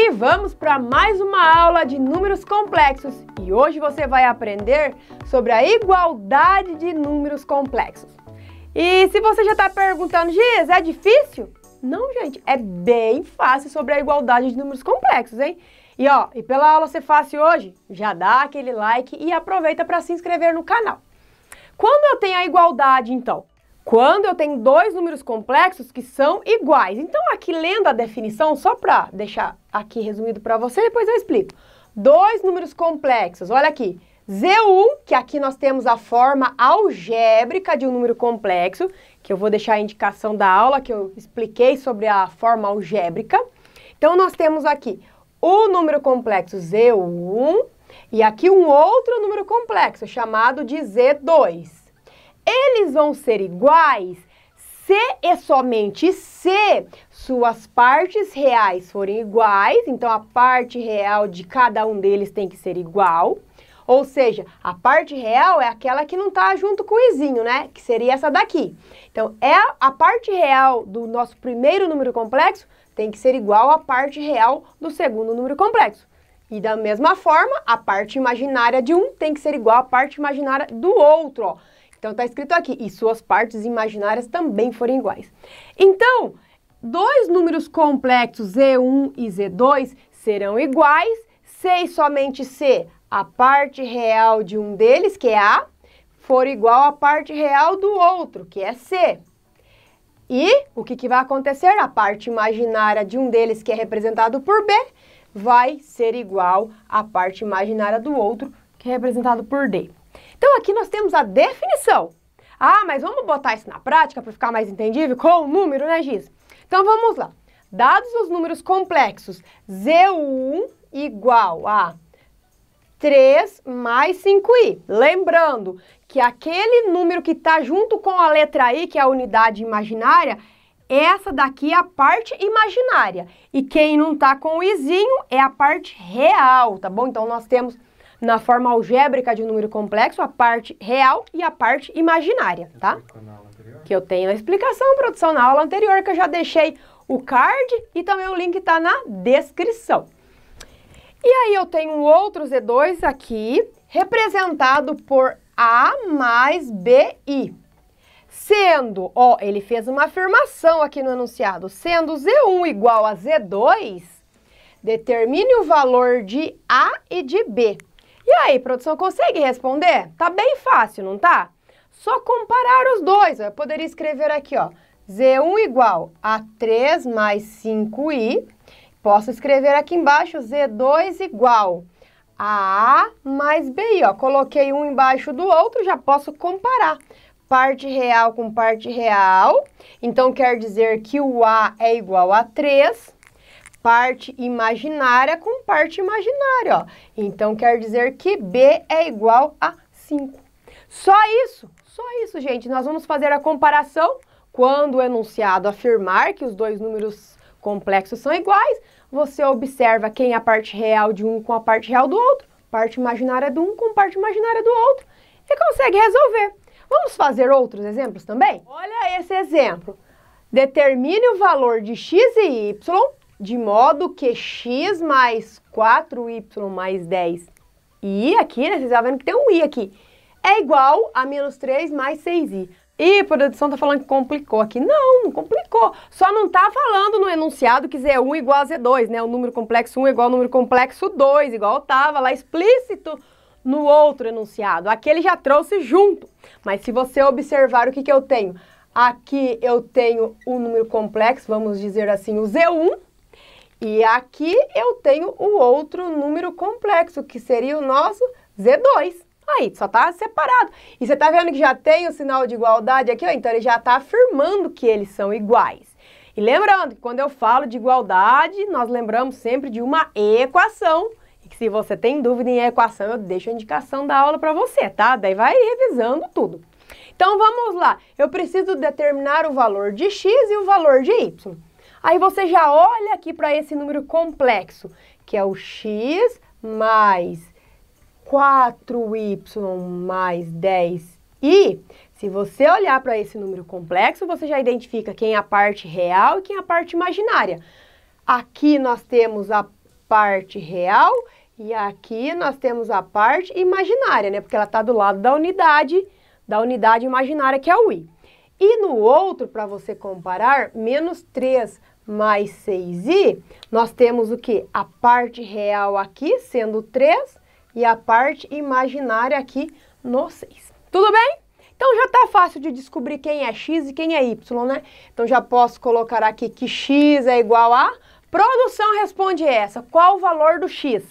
E vamos para mais uma aula de números complexos. E hoje você vai aprender sobre a igualdade de números complexos. E se você já está perguntando, Giz, é difícil? Não, gente, é bem fácil sobre a igualdade de números complexos, hein? E ó, e pela aula ser fácil hoje, já dá aquele like e aproveita para se inscrever no canal. Quando eu tenho a igualdade, então, quando eu tenho dois números complexos que são iguais. Então, aqui lendo a definição, só para deixar aqui resumido para você, depois eu explico. Dois números complexos, olha aqui. Z1, que aqui nós temos a forma algébrica de um número complexo, que eu vou deixar a indicação da aula que eu expliquei sobre a forma algébrica. Então, nós temos aqui o número complexo Z1 e aqui um outro número complexo chamado de Z2 eles vão ser iguais se e somente se suas partes reais forem iguais, então a parte real de cada um deles tem que ser igual. Ou seja, a parte real é aquela que não está junto com o izinho, né? Que seria essa daqui. Então, é a parte real do nosso primeiro número complexo tem que ser igual à parte real do segundo número complexo. E da mesma forma, a parte imaginária de um tem que ser igual à parte imaginária do outro, ó. Então está escrito aqui, e suas partes imaginárias também forem iguais. Então, dois números complexos Z1 e Z2 serão iguais se e somente se a parte real de um deles, que é A, for igual à parte real do outro, que é C. E o que, que vai acontecer? A parte imaginária de um deles, que é representado por B, vai ser igual à parte imaginária do outro, que é representado por D. Então aqui nós temos a definição. Ah, mas vamos botar isso na prática para ficar mais entendível com o número, né, Giz? Então vamos lá. Dados os números complexos, Z1 igual a 3 mais 5i. Lembrando que aquele número que está junto com a letra i, que é a unidade imaginária, essa daqui é a parte imaginária. E quem não está com o izinho é a parte real, tá bom? Então, nós temos na forma algébrica de um número complexo a parte real e a parte imaginária, tá? Que eu tenho a explicação, produção na aula anterior, que eu já deixei o card e também o link está na descrição. E aí eu tenho outro Z2 aqui, representado por A mais BI. Sendo, ó, ele fez uma afirmação aqui no enunciado, sendo Z1 igual a Z2, determine o valor de A e de B. E aí, produção, consegue responder? Tá bem fácil, não tá? Só comparar os dois. Eu poderia escrever aqui, ó, Z1 igual a 3 mais 5i. Posso escrever aqui embaixo Z2 igual a A mais BI, ó. Coloquei um embaixo do outro, já posso comparar parte real com parte real. Então, quer dizer que o A é igual a 3 parte imaginária com parte imaginária, ó. Então, quer dizer que B é igual a 5. Só isso, só isso, gente. Nós vamos fazer a comparação quando o enunciado afirmar que os dois números complexos são iguais, você observa quem é a parte real de um com a parte real do outro, parte imaginária de um com parte imaginária do outro, e consegue resolver. Vamos fazer outros exemplos também? Olha esse exemplo. Determine o valor de x e y de modo que x mais 4y mais 10, e aqui, né, vocês estão vendo que tem um i aqui, é igual a menos 3 mais 6i. Ih, produção tá falando que complicou aqui. Não, não complicou. Só não tá falando no enunciado que Z1 igual a Z2, né? O número complexo 1 igual ao número complexo 2, igual tava lá explícito no outro enunciado. Aqui ele já trouxe junto. Mas se você observar o que, que eu tenho, aqui eu tenho o número complexo, vamos dizer assim, o Z1, e aqui eu tenho o outro número complexo, que seria o nosso Z2. Aí, só está separado. E você está vendo que já tem o sinal de igualdade aqui, ó, então ele já está afirmando que eles são iguais. E lembrando que quando eu falo de igualdade, nós lembramos sempre de uma equação. E que se você tem dúvida em equação, eu deixo a indicação da aula para você, tá? Daí vai revisando tudo. Então vamos lá. Eu preciso determinar o valor de x e o valor de y. Aí você já olha aqui para esse número complexo, que é o x mais 4y mais 10i. Se você olhar para esse número complexo, você já identifica quem é a parte real e quem é a parte imaginária. Aqui nós temos a parte real e aqui nós temos a parte imaginária, né? Porque ela está do lado da unidade, da unidade imaginária que é o i. E no outro, para você comparar, menos 3 mais 6i, nós temos o que? A parte real aqui, sendo 3, e a parte imaginária aqui no 6. Tudo bem? Então já está fácil de descobrir quem é x e quem é y, né? Então já posso colocar aqui que x é igual a... Produção responde essa. Qual o valor do x?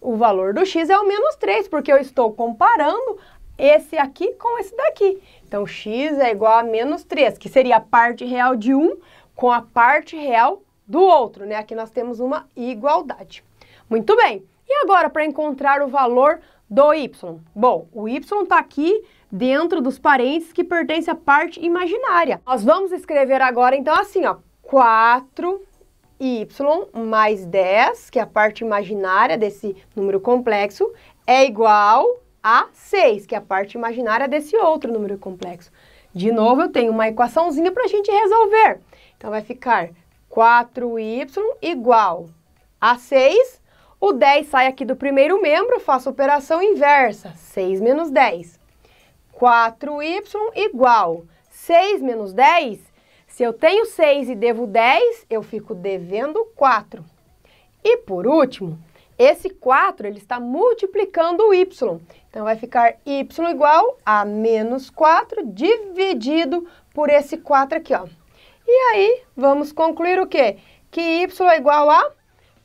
O valor do x é o menos 3, porque eu estou comparando esse aqui com esse daqui. Então, x é igual a menos 3, que seria a parte real de um com a parte real do outro, né? Aqui nós temos uma igualdade. Muito bem. E agora, para encontrar o valor do y? Bom, o y está aqui dentro dos parênteses que pertence à parte imaginária. Nós vamos escrever agora, então, assim, ó, 4y mais 10, que é a parte imaginária desse número complexo, é igual a6, que é a parte imaginária desse outro número complexo. De novo, eu tenho uma equaçãozinha para a gente resolver. Então, vai ficar 4y igual a 6. O 10 sai aqui do primeiro membro, faço a operação inversa. 6 menos 10. 4y igual 6 menos 10. Se eu tenho 6 e devo 10, eu fico devendo 4. E por último, esse 4 ele está multiplicando o y. Então, vai ficar y igual a menos 4 dividido por esse 4 aqui, ó. E aí, vamos concluir o quê? Que y é igual a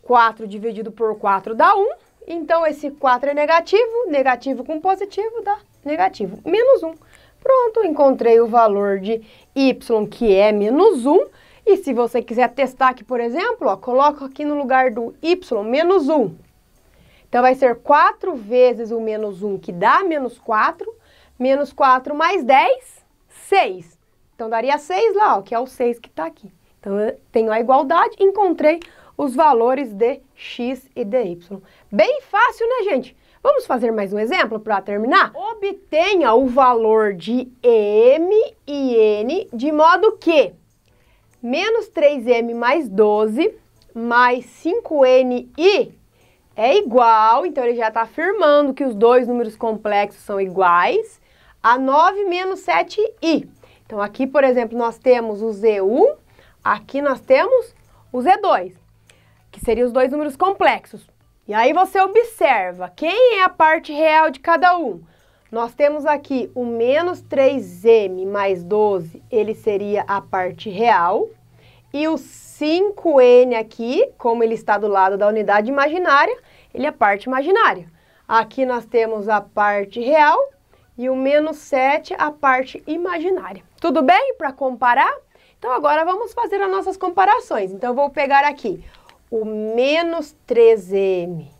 4 dividido por 4 dá 1. Então, esse 4 é negativo, negativo com positivo dá negativo, menos 1. Pronto, encontrei o valor de y, que é menos 1 e se você quiser testar aqui, por exemplo, ó, coloco aqui no lugar do y, menos 1. Então, vai ser 4 vezes o menos 1, que dá menos 4. Menos 4 mais 10, 6. Então, daria 6 lá, ó, que é o 6 que está aqui. Então, eu tenho a igualdade, encontrei os valores de x e de y. Bem fácil, né, gente? Vamos fazer mais um exemplo para terminar? Obtenha o valor de m e n de modo que menos 3m mais 12 mais 5ni é igual, então ele já está afirmando que os dois números complexos são iguais, a 9 menos 7i. Então, aqui, por exemplo, nós temos o Z1, aqui nós temos o Z2, que seriam os dois números complexos. E aí você observa quem é a parte real de cada um. Nós temos aqui o menos 3m mais 12, ele seria a parte real. E o 5n aqui, como ele está do lado da unidade imaginária, ele é a parte imaginária. Aqui nós temos a parte real e o menos 7, a parte imaginária. Tudo bem para comparar? Então agora vamos fazer as nossas comparações. Então eu vou pegar aqui o menos 3m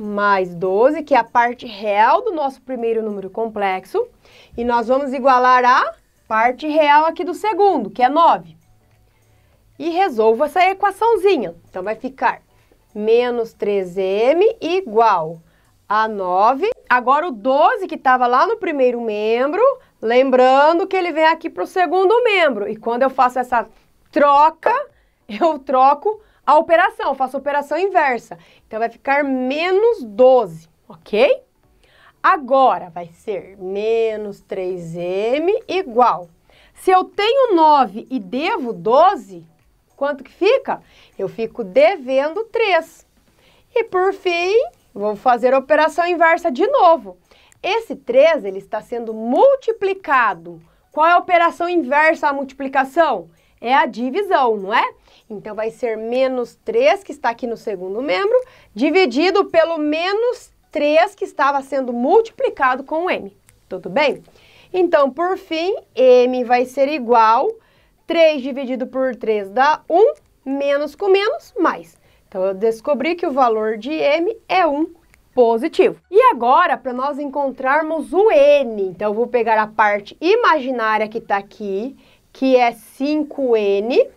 mais 12, que é a parte real do nosso primeiro número complexo. E nós vamos igualar a parte real aqui do segundo, que é 9. E resolvo essa equaçãozinha. Então, vai ficar menos 3m igual a 9. Agora, o 12 que estava lá no primeiro membro, lembrando que ele vem aqui para o segundo membro. E quando eu faço essa troca, eu troco a operação, eu faço a operação inversa. Então, vai ficar menos 12, ok? Agora, vai ser menos 3m igual. Se eu tenho 9 e devo 12, quanto que fica? Eu fico devendo 3. E por fim, vou fazer a operação inversa de novo. Esse 3, ele está sendo multiplicado. Qual é a operação inversa à multiplicação? é a divisão, não é? Então, vai ser menos 3, que está aqui no segundo membro, dividido pelo menos 3, que estava sendo multiplicado com m. Tudo bem? Então, por fim, m vai ser igual 3 dividido por 3 dá 1, menos com menos, mais. Então, eu descobri que o valor de m é 1 positivo. E agora, para nós encontrarmos o n, então eu vou pegar a parte imaginária que está aqui que é 5n,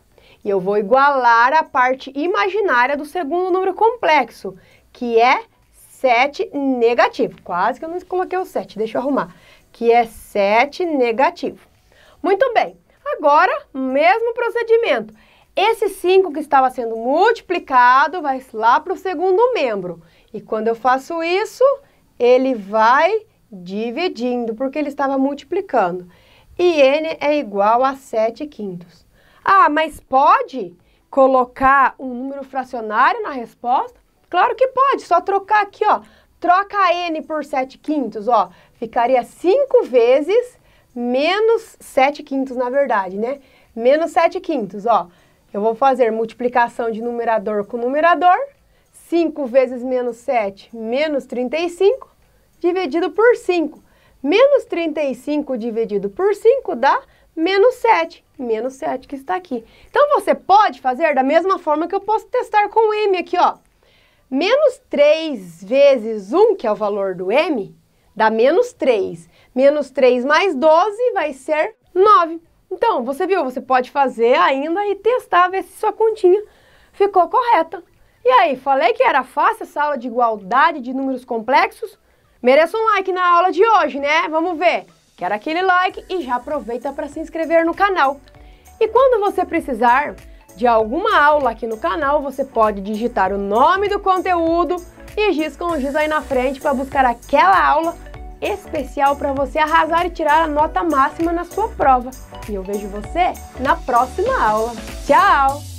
e eu vou igualar a parte imaginária do segundo número complexo, que é 7 negativo. Quase que eu não coloquei o 7, deixa eu arrumar. Que é 7 negativo. Muito bem, agora, mesmo procedimento. Esse 5 que estava sendo multiplicado vai lá para o segundo membro. E quando eu faço isso, ele vai dividindo, porque ele estava multiplicando e n é igual a 7 quintos. Ah, mas pode colocar um número fracionário na resposta? Claro que pode, só trocar aqui, ó. Troca n por 7 quintos, ó. Ficaria 5 vezes menos 7 quintos, na verdade, né? Menos 7 quintos, ó. Eu vou fazer multiplicação de numerador com numerador. 5 vezes menos 7, menos 35, dividido por 5. Menos 35 dividido por 5 dá menos 7, menos 7 que está aqui. Então, você pode fazer da mesma forma que eu posso testar com o m aqui, ó. Menos 3 vezes 1, que é o valor do m, dá menos 3. Menos 3 mais 12 vai ser 9. Então, você viu, você pode fazer ainda e testar, ver se sua continha ficou correta. E aí, falei que era fácil essa aula de igualdade de números complexos? Mereça um like na aula de hoje, né? Vamos ver. Quero aquele like e já aproveita para se inscrever no canal. E quando você precisar de alguma aula aqui no canal, você pode digitar o nome do conteúdo e giz com giz aí na frente para buscar aquela aula especial para você arrasar e tirar a nota máxima na sua prova. E eu vejo você na próxima aula. Tchau!